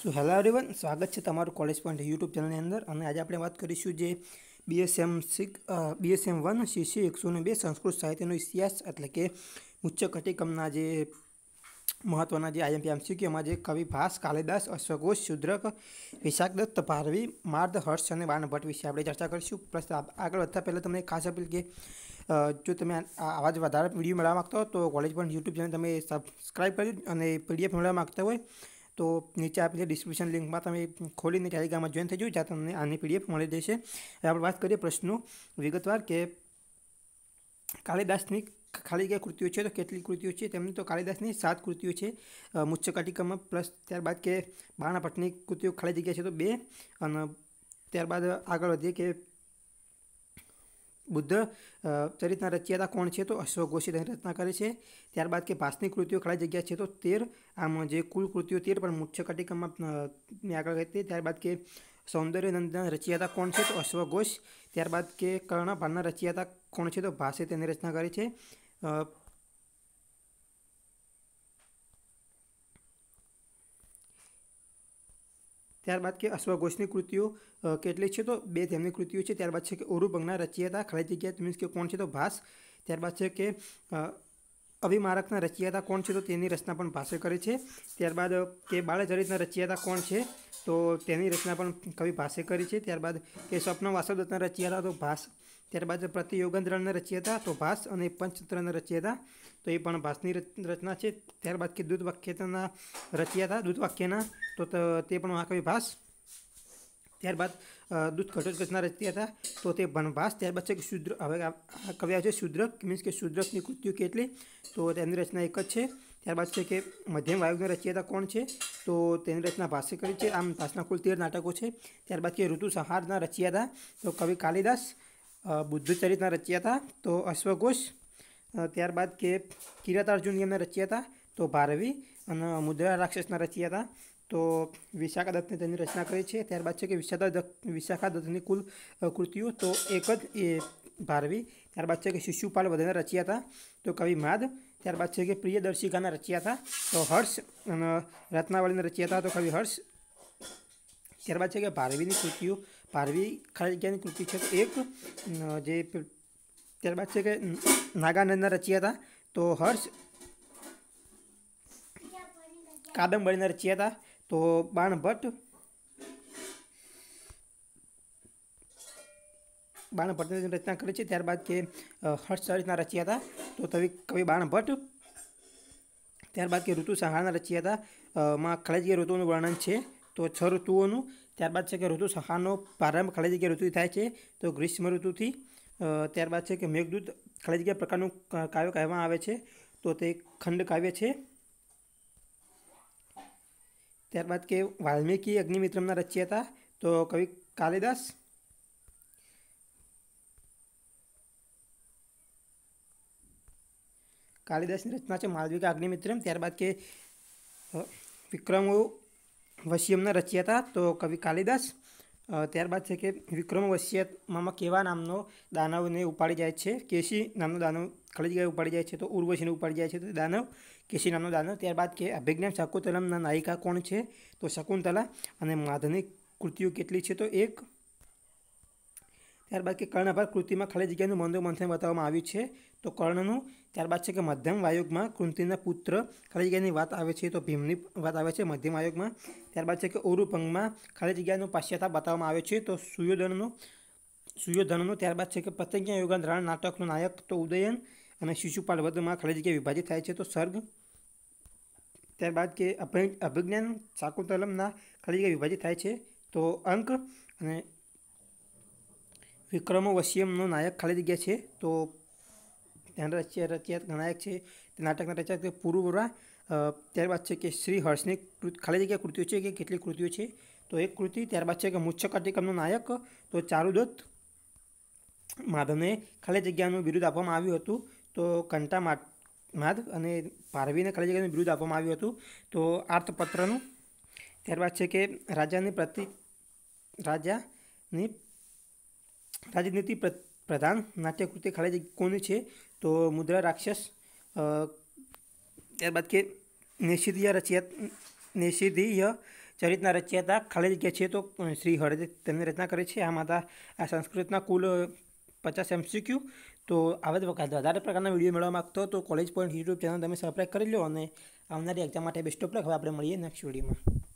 so hello everyone સ્વાગત છે તમારું કોલેજ પોઈન્ટ યુટ્યુબ ચેનલની અંદર અને આજે આપણે વાત કરીશું જે બીએસએમ સિક્સ બીએસએમ વન શિષ્ય એકસો ને બે સંસ્કૃત સાહિત્યનો ઇતિહાસ એટલે કે ઉચ્ચ કટિકમના જે મહત્ત્વના જે આઈએમપી એમસીક્યુમાં જે કવિ ભાસ કાલિદાસ અશ્વઘોષ શુદ્રક વિશાખદત્ત ભારવી માર્દ હર્ષ અને બાણભટ્ટ વિશે આપણે ચર્ચા કરીશું પ્લસ આગળ વધતા પહેલાં તમને ખાસ અપીલ કે જો તમે આવા જ વધારે વિડીયો મળવા માગતા હો તો કોલેજ પણ યુટ્યુબ ચેનલ તમે સબસ્ક્રાઈબ કરી અને પીડીએફ મેળવવા માગતા હોય તો નીચે આપેલી ડિસ્ક્રિપ્શન લિંકમાં તમે ખોલીને ટેલિગ્રામમાં જોઈન થઈ જજો જ્યાં તમને આની પીડીએફ મળી જશે હવે આપણે વાત કરીએ પ્રશ્નો વિગતવાર કે કાલિદાસની ખાલી જગ્યા કૃતિઓ છે તો કેટલી કૃતિઓ છે તેમની તો કાલિદાસની સાત કૃતિઓ છે મુચ્છકાટિકામાં પ્લસ ત્યારબાદ કે બાણાપટની કૃતિઓ ખાલી જગ્યા છે તો બે અને ત્યારબાદ આગળ વધીએ કે બુદ્ધ ચરિતના રચયિતા કોણ છે તો અશોક ઘોષિત એની રચના કરે છે ત્યારબાદ કે ભાષની કૃતિઓ ખાલી જગ્યા છે તો તેર આમ જે કુલ કૃતિઓ તેર પણ મુખ્ય કટિકામાં આગળ કહી ત્યારબાદ કે સૌંદર્યનંદના રચિયાતા કોણ છે તો અશ્વઘોષ ત્યારબાદ કે કર્ણભારના રચિયાતા કોણ છે તો ભાષે તેની રચના કરી છે ત્યારબાદ કે અશ્વઘોષની કૃતિઓ કેટલી છે તો બે તેમની કૃતિઓ છે ત્યારબાદ છે કે ઓરુભંગના હતા ખાલી જગ્યાત મીન્સ કે કોણ છે તો ભાસ ત્યારબાદ છે કે અભિમારકના રચયિતા કોણ છે તો તેની રચના પણ ભાષે કરે છે ત્યારબાદ કે બાળચરિતના રચયિતા કોણ છે તો તેની રચના પણ કવિ ભાષે કરી છે ત્યારબાદ કે સ્વપ્ન વાસવદત્તના રચયિતા તો ભાષ ત્યારબાદ પ્રતિયોગંદ્રના રચયતા તો ભાસ અને પંચતંત્રના રચયતા તો એ પણ ભાસની રચના છે ત્યારબાદ કે દૂધ વાક્યના દૂધવાક્યના દૂધ વાક્યના તો તે પણ મહાકવિ ભાસ ત્યારબાદ દૂધ ઘટોજ રચના રચતી હતા તો તે વનવાસ ત્યારબાદ છે કે શુદ્ર હવે કવ્યા છે શુદ્રક મીન્સ કે શુદ્રકની કૃત્યુ કેટલી તો તેની રચના એક જ છે ત્યારબાદ છે કે મધ્યમ વાયુના રચયતા કોણ છે તો તેની રચના ભાષ્ય કરી છે આમ ભાષના કુલ તેર નાટકો છે ત્યારબાદ કે ઋતુસંહારના રચ્યા હતા તો કવિ કાલિદાસ બુદ્ધચરિતના રચ્યા હતા તો અશ્વઘોષ ત્યારબાદ કે કિરાતાર્જુન નિયમના રચ્યા હતા તો ભારવી અને મુદ્રા રાક્ષસના રચ્યા હતા તો વિશાખા દત્તને તેની રચના કરી છે ત્યારબાદ છે કે વિશાખા દત્ત વિશાખા દત્તની કુલ કૃતિઓ તો એક જ એ ભારવી ત્યારબાદ છે કે શિશુપાલ વધારે રચ્યા હતા તો કવિ માધ ત્યારબાદ છે કે પ્રિયદર્શિકાના રચ્યા હતા તો હર્ષ રત્નાવળીને રચ્યા હતા તો કવિ હર્ષ ત્યારબાદ છે કે ભારવીની કૃતિઓ ભારવી ખાલી જગ્યાની કૃતિ છે એક જે ત્યારબાદ છે કે નાગાનંદના રચ્યા હતા તો હર્ષ કાદંબરીના રચ્યા હતા તો બાણભટ્ટ બાણભટ્ટની રચના કરી છે ત્યારબાદ કે હર્ષચરિતના રચ્યા હતા તો કવિ કવિ બાણભટ્ટ ત્યારબાદ કે ઋતુ સહારના રચ્યા હતા માં ખલેજીય ઋતુનું વર્ણન છે તો છ ઋતુઓનું ત્યારબાદ છે કે ઋતુ સહાનો પ્રારંભ ખાલી જગ્યા ઋતુથી થાય છે તો ગ્રીષ્મ ઋતુથી ત્યારબાદ છે કે મેઘદૂત ખાલી જગ્યા પ્રકારનું કાવ્ય કહેવામાં આવે છે તો તે ખંડ કાવ્ય છે ત્યારબાદ કે વાલ્મીકી અગ્નિમિત્રમના રચયતા તો કવિ કાલિદાસ કાલિદાસની રચના છે માલવિકા અગ્નિમિત્રમ ત્યારબાદ કે વિક્રમ વિક્રમો રચ્યા હતા તો કવિ કાલિદાસ ત્યારબાદ છે કે વિક્રમ વિક્રમવશ્યમાં કેવા નામનો દાનવને ઉપાડી જાય છે કેશી નામનો દાનવ ખાલી જગ્યાએ ઉપાડી જાય છે તો ઉર્વશીને ઉપાડી જાય છે તો દાનવ કેશી નામનો દાનવ ત્યારબાદ કે અભિજ્ઞાન શકુંતલમના નાયિકા કોણ છે તો શકુંતલા અને માધનિક કૃતિઓ કેટલી છે તો એક ત્યારબાદ કે કર્ણભાગ કૃતિમાં ખાલી જગ્યાનું મંદો મંથન બતાવવામાં આવ્યું છે તો કર્ણનું ત્યારબાદ છે કે મધ્યમ વાયુગમાં કૃંતિના પુત્ર ખાલી જગ્યાની વાત આવે છે તો ભીમની વાત આવે છે મધ્યમ આયોગમાં ત્યારબાદ છે કે ઓરુભંગમાં ખાલી જગ્યાનું પાશ્ચાતાપ બતાવવામાં આવે છે તો સુયોધનનું સુયોધનનું ત્યારબાદ છે કે પ્રતિજ્ઞા યોગાન રાણ નાટકનો નાયક તો ઉદયન અને શિશુપાલ વધમાં ખાલી જગ્યા વિભાજિત થાય છે તો સર્ગ ત્યારબાદ કે અભિજ્ઞાન શાકુંતલમના ખાલી જગ્યા વિભાજિત થાય છે તો અંક અને વિક્રમ વશ્યમનો નાયક ખાલી જગ્યા છે તો તેના રચ્યા રચયાત નાયક છે તે નાટકના રચ્યા છે પૂર્વ બરોરા ત્યારબાદ છે કે શ્રી હર્ષની કૃત ખાલી જગ્યા કૃતિઓ છે કે કેટલી કૃતિઓ છે તો એક કૃતિ ત્યારબાદ છે કે મુખ્ય કાર્યક્રમનો નાયક તો ચારુદત્ત માધવને ખાલી જગ્યાનું બિરુદ આપવામાં આવ્યું હતું તો કંટા માધવ અને પારવીને ખાલી જગ્યાનું બિરુદ આપવામાં આવ્યું હતું તો આર્થપત્રનું ત્યારબાદ છે કે રાજાની પ્રતિ રાજાની રાજનીતિ નીતિ પ્રધાન નાટ્યકૃતિ ખાલી કોની છે તો મુદ્રા રાક્ષસ ત્યારબાદ કે નિષિધ્ય રચિયાત નિષિધ્ય ચરિતના રચયતા ખાલી જગ્યા છે તો શ્રી હરદે તેમની રચના કરે છે આ માતા આ સંસ્કૃતના કુલ પચાસ એમ શીખ્યું તો આવા જ વખત વધારે પ્રકારના વિડીયો મેળવવા માગતો તો કોલેજ પોઈન્ટ યુટ્યુબ ચેનલ તમે સબસ્ક્રાઈબ કરી લો અને આવનારી એક્ઝામ માટે બેસ્ટ ઓફ હવે આપણે મળીએ નેક્સ્ટ વિડીયોમાં